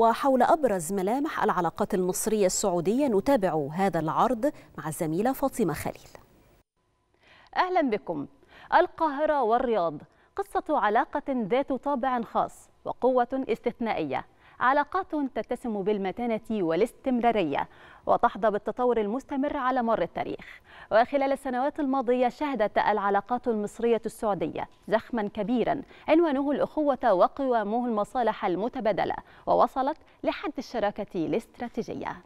وحول أبرز ملامح العلاقات المصرية السعودية نتابع هذا العرض مع الزميلة فاطمة خليل أهلا بكم القاهرة والرياض قصة علاقة ذات طابع خاص وقوة استثنائية علاقات تتسم بالمتانة والاستمرارية وتحظى بالتطور المستمر على مر التاريخ وخلال السنوات الماضية شهدت العلاقات المصرية السعودية زخما كبيرا عنوانه الأخوة وقوامه المصالح المتبادلة ووصلت لحد الشراكة الاستراتيجية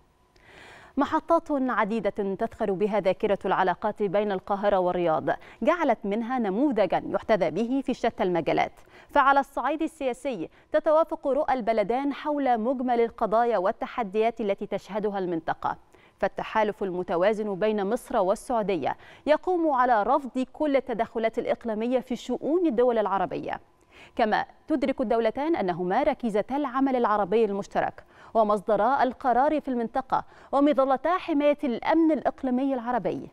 محطات عديدة تذخر بها ذاكرة العلاقات بين القاهرة والرياض جعلت منها نموذجا يحتذى به في شتى المجالات فعلى الصعيد السياسي تتوافق رؤى البلدان حول مجمل القضايا والتحديات التي تشهدها المنطقة فالتحالف المتوازن بين مصر والسعودية يقوم على رفض كل التدخلات الإقليمية في شؤون الدول العربية كما تدرك الدولتان أنهما ركيزتا العمل العربي المشترك ومصدرا القرار في المنطقة ومظلتا حماية الأمن الإقليمي العربي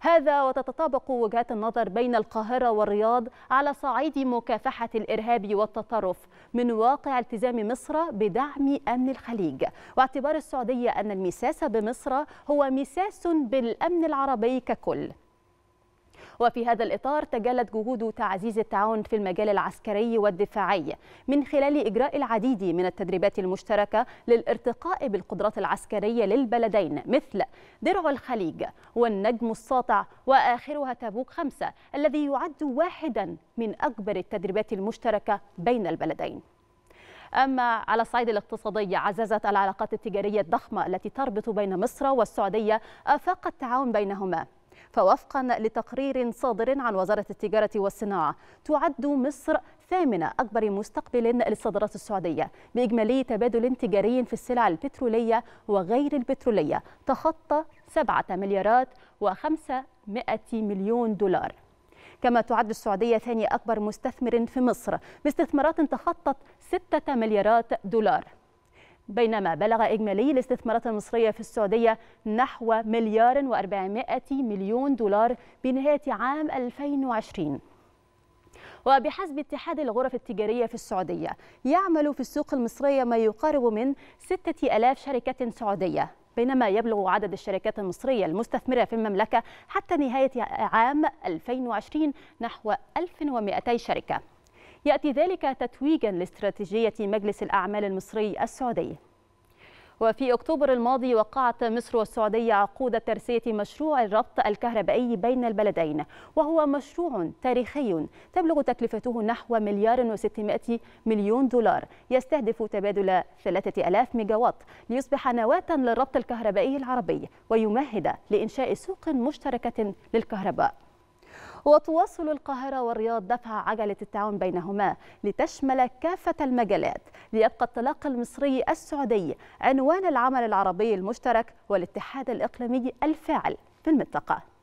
هذا وتتطابق وجهات النظر بين القاهرة والرياض على صعيد مكافحة الإرهاب والتطرف من واقع التزام مصر بدعم أمن الخليج واعتبار السعودية أن المساس بمصر هو مساس بالأمن العربي ككل وفي هذا الإطار تجلت جهود تعزيز التعاون في المجال العسكري والدفاعي من خلال إجراء العديد من التدريبات المشتركة للارتقاء بالقدرات العسكرية للبلدين مثل درع الخليج والنجم الساطع وآخرها تابوك خمسة الذي يعد واحدا من أكبر التدريبات المشتركة بين البلدين أما على الصعيد الاقتصادي عززت العلاقات التجارية الضخمة التي تربط بين مصر والسعودية آفاق التعاون بينهما فوفقا لتقرير صادر عن وزارة التجارة والصناعة تعد مصر ثامن أكبر مستقبل للصادرات السعودية بإجمالي تبادل تجاري في السلع البترولية وغير البترولية تخطى 7 مليارات و500 مليون دولار كما تعد السعودية ثاني أكبر مستثمر في مصر باستثمارات تخطت 6 مليارات دولار بينما بلغ إجمالي الاستثمارات المصرية في السعودية نحو مليار و400 مليون دولار بنهاية عام 2020 وبحسب اتحاد الغرف التجارية في السعودية يعمل في السوق المصرية ما يقارب من 6000 شركة سعودية بينما يبلغ عدد الشركات المصرية المستثمرة في المملكة حتى نهاية عام 2020 نحو 1200 شركة يأتي ذلك تتويجا لاستراتيجية مجلس الأعمال المصري السعودي وفي أكتوبر الماضي وقعت مصر والسعودية عقود ترسية مشروع الربط الكهربائي بين البلدين وهو مشروع تاريخي تبلغ تكلفته نحو مليار و600 مليون دولار يستهدف تبادل 3000 ميجاوات ليصبح نواة للربط الكهربائي العربي ويمهد لإنشاء سوق مشتركة للكهرباء وتواصل القاهرة والرياض دفع عجلة التعاون بينهما لتشمل كافة المجالات ليبقى الطلاق المصري السعودي عنوان العمل العربي المشترك والاتحاد الإقليمي الفاعل في المنطقة